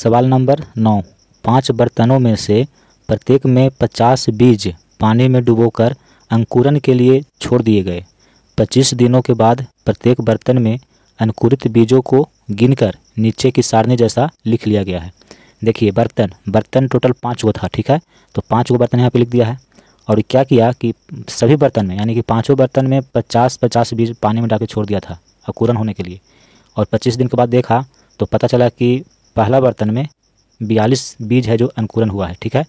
सवाल नंबर नौ पांच बर्तनों में से प्रत्येक में पचास बीज पानी में डुबोकर अंकुरन के लिए छोड़ दिए गए पच्चीस दिनों के बाद प्रत्येक बर्तन में अंकुरित बीजों को गिनकर नीचे की सारणी जैसा लिख लिया गया है देखिए बर्तन बर्तन टोटल पाँच गो था ठीक है तो पाँच गो बर्तन यहाँ पर लिख दिया है और क्या किया कि सभी बर्तन में यानी कि पाँचों बर्तन में पचास पचास बीज पानी में डाल छोड़ दिया था अंकुरन होने के लिए और पच्चीस दिन के बाद देखा तो पता चला कि पहला बर्तन में बयालीस बीज है जो अंकुरन हुआ है ठीक है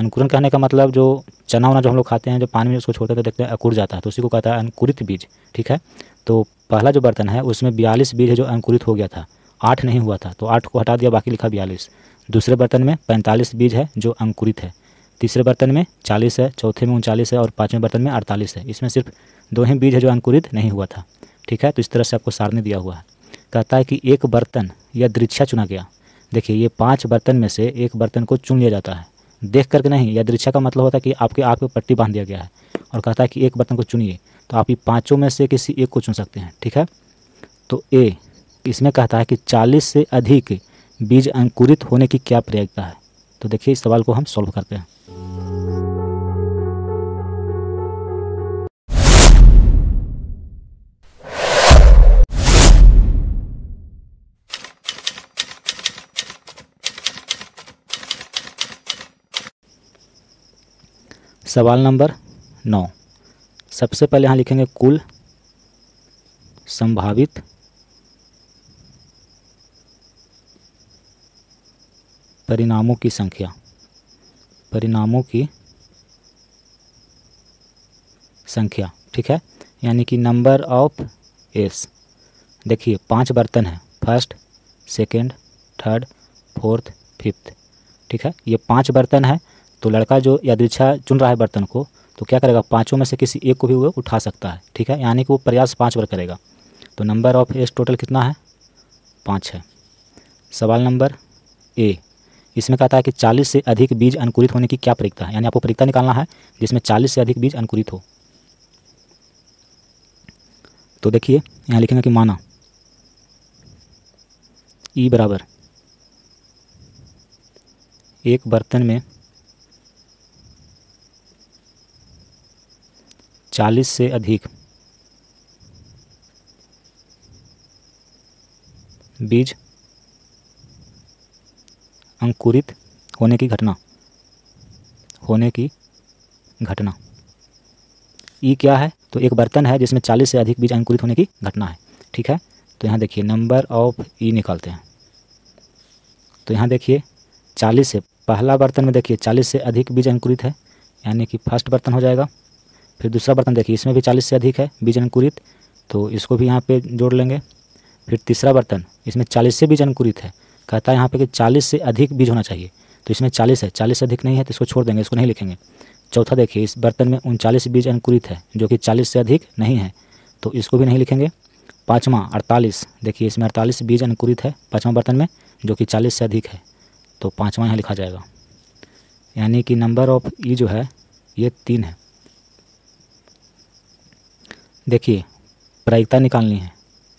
अंकुरन कहने का मतलब जो चना वना जो हम लोग खाते हैं जो पानी में उसको छोड़ते तो देखते हैं अंकुर जाता है तो उसी को कहता है अंकुरित बीज ठीक है तो पहला जो बर्तन है उसमें बयालीस बीज है जो अंकुरित हो गया था आठ नहीं हुआ था तो आठ को हटा दिया बाकी लिखा बयालीस दूसरे बर्तन में पैंतालीस बीज है जो अंकुरित है तीसरे बर्तन में चालीस है चौथे में उनचालीस है और पाँचवें बर्तन में अड़तालीस है इसमें सिर्फ दो ही बीज है जो अंकुरित नहीं हुआ था ठीक है तो इस तरह से आपको सारणी दिया हुआ है कहता है कि एक बर्तन या दृक्षा चुना गया देखिए ये पाँच बर्तन में से एक बर्तन को चुन लिया जाता है देख करके नहीं दृश्य का मतलब होता है कि आपके आँख पर पट्टी बांध दिया गया है और कहता है कि एक बर्तन को चुनिए तो आप ये पाँचों में से किसी एक को चुन सकते हैं ठीक है तो ए इसमें कहता है कि चालीस से अधिक बीज अंकुरित होने की क्या प्रयोगता है तो देखिए इस सवाल को हम सॉल्व करते हैं सवाल नंबर नौ सबसे पहले यहाँ लिखेंगे कुल संभावित परिणामों की संख्या परिणामों की संख्या ठीक है यानी कि नंबर ऑफ एस देखिए पांच बर्तन हैं first second, third fourth fifth ठीक है ये पांच बर्तन है तो लड़का जो यादृच्छा चुन रहा है बर्तन को तो क्या करेगा पाँचों में से किसी एक को भी वो उठा सकता है ठीक है यानी कि वो प्रयास पाँच बार करेगा तो नंबर ऑफ एस टोटल कितना है पाँच है सवाल नंबर ए इसमें कहता है कि 40 से अधिक बीज अंकुरित होने की क्या परीक्षा है यानी आपको परीक्षा निकालना है जिसमें 40 से अधिक बीज अंकुरित हो तो देखिए यहाँ लिखेंगे कि माना ई बराबर एक बर्तन में चालीस से अधिक बीज अंकुरित होने की घटना होने की घटना ई क्या है तो एक बर्तन है जिसमें 40 से अधिक बीज अंकुरित होने की घटना है ठीक है तो यहाँ देखिए नंबर ऑफ ई निकालते हैं तो यहाँ देखिए 40 से पहला बर्तन में देखिए 40 से अधिक बीज अंकुरित है यानी कि फर्स्ट बर्तन हो जाएगा फिर दूसरा बर्तन देखिए इसमें भी चालीस से अधिक है बीज अंकुरित तो इसको भी यहाँ पे जोड़ लेंगे फिर तीसरा बर्तन इसमें चालीस से बीज अंकुरित है कहता है यहाँ पे कि चालीस से अधिक बीज होना चाहिए तो इसमें चालीस है चालीस से अधिक नहीं है तो इसको छोड़ देंगे इसको नहीं लिखेंगे चौथा देखिए इस बर्तन में उनचालीस बीज अंकुरित है जो कि चालीस से अधिक नहीं है तो इसको भी नहीं लिखेंगे पाँचवा अड़तालीस देखिए इसमें अड़तालीस बीज अंकुरित है पाँचवा बर्तन में जो कि चालीस से अधिक है तो पाँचवा यहाँ लिखा जाएगा यानी कि नंबर ऑफ ई जो है ये तीन है देखिए प्रायिकता निकालनी है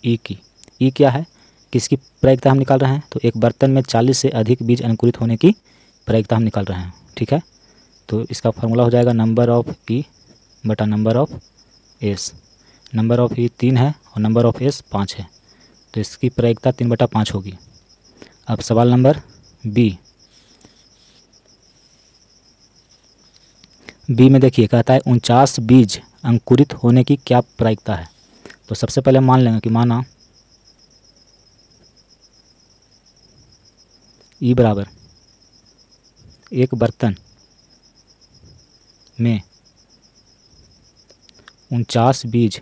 ई की ई क्या है किसकी प्रायिकता हम निकाल रहे हैं तो एक बर्तन में 40 से अधिक बीज अंकुरित होने की प्रायिकता हम निकाल रहे हैं ठीक है तो इसका फॉर्मूला हो जाएगा नंबर ऑफ ई बटा number of S number of E तीन है और नंबर ऑफ एस पाँच है तो इसकी प्रायिकता तीन बटा पाँच होगी अब सवाल नंबर बी बी में देखिए कहता है उनचास बीज अंकुरित होने की क्या प्रायिकता है तो सबसे पहले मान लेंगे कि माना ई e बराबर एक बर्तन में उनचास बीज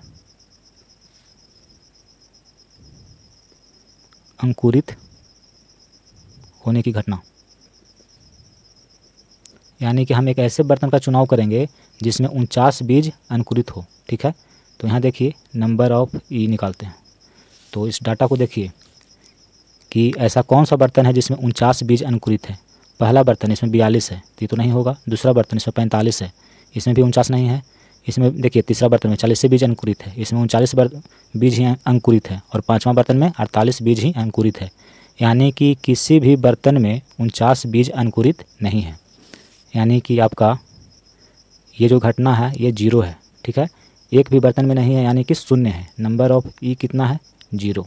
अंकुरित होने की घटना यानी कि हम एक ऐसे बर्तन का चुनाव करेंगे जिसमें उनचास बीज अंकुरित हो ठीक है तो यहाँ देखिए नंबर ऑफ ई निकालते हैं तो इस डाटा को देखिए कि ऐसा कौन सा बर्तन है जिसमें उनचास बीज अंकुरित है पहला बर्तन इसमें बयालीस है तो ये तो नहीं होगा दूसरा बर्तन इसमें पैंतालीस है इसमें भी उनचास नहीं है इसमें देखिए तीसरा बर्तन में चालीस बीज अंकुरित है इसमें उनचालीस बीज ही अंकुरित है और पाँचवा बर्तन में अड़तालीस बीज ही अंकुरित है यानी कि किसी भी बर्तन में उनचास बीज अंकुरित नहीं है यानी कि आपका ये जो घटना है ये जीरो है ठीक है एक भी बर्तन में नहीं है यानी कि शून्य है नंबर ऑफ ई कितना है जीरो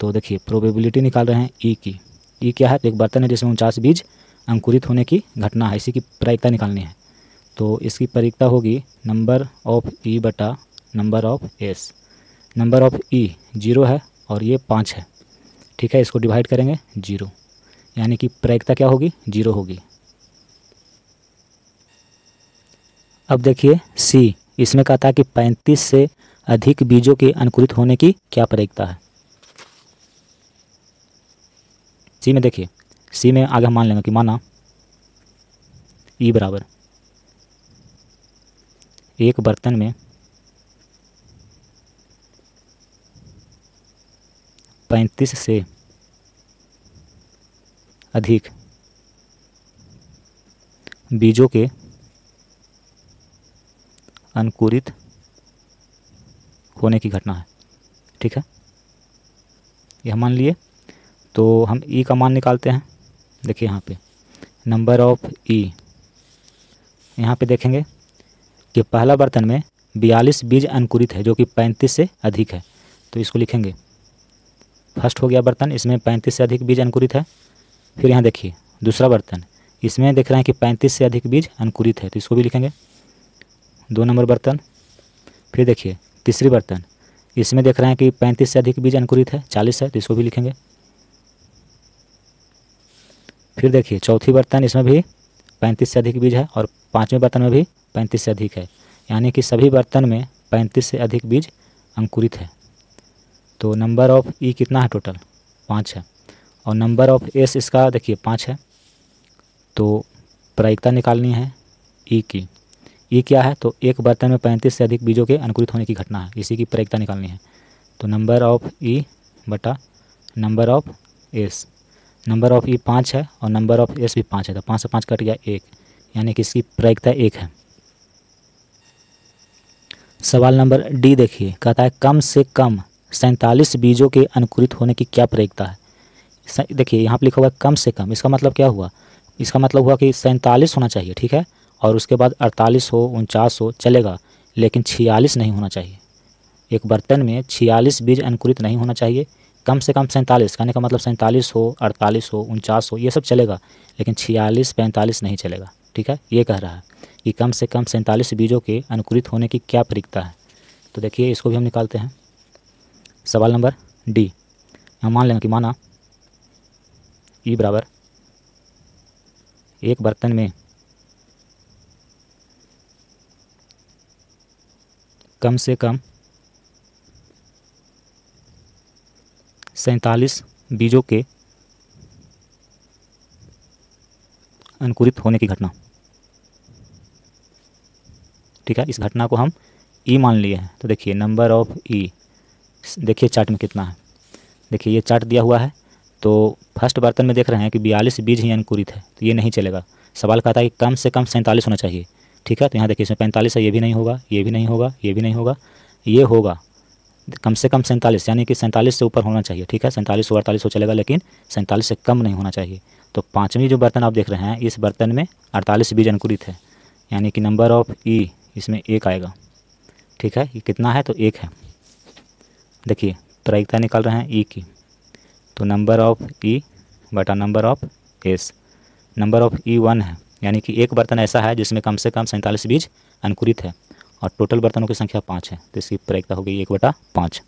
तो देखिए प्रोबेबिलिटी निकाल रहे हैं ई e की ई e क्या है तो एक बर्तन है जिसमें उनचास बीज अंकुरित होने की घटना है इसी की प्रायिकता निकालनी है तो इसकी प्रायिकता होगी नंबर ऑफ ई बटा number of S number of E zero है और ये पाँच है ठीक है इसको डिवाइड करेंगे जीरो यानी कि प्रायिकता क्या होगी जीरो होगी अब देखिए सी इसमें कहा था कि पैंतीस से अधिक बीजों के अनुकूलित होने की क्या प्रयोगता है सी में देखिए सी में आगे मान लेंगे कि माना ई e बराबर एक बर्तन में पैंतीस से अधिक बीजों के अंकुरित होने की घटना है ठीक है यह मान लिए तो हम ई e का मान निकालते हैं देखिए यहाँ पे नंबर ऑफ ई यहाँ पे देखेंगे कि पहला बर्तन में बयालीस बीज अंकुरित है जो कि पैंतीस से अधिक है तो इसको लिखेंगे फर्स्ट हो गया बर्तन इसमें पैंतीस से अधिक बीज अंकुरित है फिर यहाँ देखिए दूसरा बर्तन इसमें देख रहे हैं कि पैंतीस से अधिक बीज अंकुरित है तो इसको भी लिखेंगे दो नंबर बर्तन फिर देखिए तीसरी बर्तन इसमें देख रहे हैं कि पैंतीस से अधिक बीज अंकुरित है चालीस है तो इसको भी लिखेंगे फिर देखिए चौथी बर्तन इसमें भी पैंतीस से अधिक बीज है और पाँचवें बर्तन में भी पैंतीस से अधिक है यानी कि सभी बर्तन में पैंतीस से अधिक बीज अंकुरित है तो नंबर ऑफ ई कितना है टोटल पाँच है और नंबर ऑफ एस इसका देखिए पाँच है तो प्रायिकता निकालनी है ई की ये क्या है तो एक बर्तन में पैंतीस से अधिक बीजों के अंकुरित होने की घटना है इसी की प्रयोगता निकालनी है तो नंबर ऑफ ई बटा number of S number of E पाँच है और नंबर ऑफ एस भी पाँच है तो पाँच से पाँच कट गया एक यानी कि इसकी प्रयोगता एक है सवाल नंबर डी देखिए कहता है कम से कम सैंतालीस बीजों के अंकुरित होने की क्या प्रयोगता है देखिए यहाँ पर लिखा हुआ है कम से कम इसका मतलब क्या हुआ इसका मतलब हुआ कि सैंतालीस होना चाहिए ठीक है और उसके बाद अड़तालीस हो उनचास हो चलेगा लेकिन छियालीस नहीं होना चाहिए एक बर्तन में छियालीस बीज अंकुरित नहीं होना चाहिए कम से कम सैंतालीस कहने का मतलब सैंतालीस हो अड़तालीस हो उनचास हो ये सब चलेगा लेकिन छियालीस पैंतालीस नहीं चलेगा ठीक है ये कह रहा है कि कम से कम सैंतालीस बीजों के अनुकूलित होने की क्या परीक्षा है तो देखिए इसको भी हम निकालते हैं सवाल नंबर डी हम मान लेंगे कि माना ई e बराबर एक बर्तन में कम से कम सैतालीस बीजों के अंकुरित होने की घटना ठीक है इस घटना को हम ई मान लिए हैं तो देखिए नंबर ऑफ ई देखिए चार्ट में कितना है देखिए ये चार्ट दिया हुआ है तो फर्स्ट बर्तन में देख रहे हैं कि बयालीस बीज ही अंकुरित है तो ये नहीं चलेगा सवाल कहता है कि कम से कम सैंतालीस होना चाहिए ठीक है तो यहाँ देखिए इसमें पैंतालीस है ये भी नहीं होगा ये भी नहीं होगा ये भी नहीं होगा ये होगा कम से कम सैंतालीस यानी कि सैंतालीस से ऊपर होना चाहिए ठीक है सैंतालीस सौ अड़तालीस हो चलेगा लेकिन सैंतालीस से कम नहीं होना चाहिए तो पाँचवीं जो बर्तन आप देख रहे हैं इस बर्तन में अड़तालीस बीज अंकुरित है यानी कि नंबर ऑफ ई इसमें एक आएगा ठीक है ये कितना है तो एक है देखिए प्रायिकता निकाल रहे हैं ई की तो नंबर ऑफ ई बटा number of S number of E one है यानी कि एक बर्तन ऐसा है जिसमें कम से कम सैंतालीस बीज अंकुरित है और टोटल बर्तनों की संख्या पाँच है तो इसकी प्रायिकता हो गई एक बटा पाँच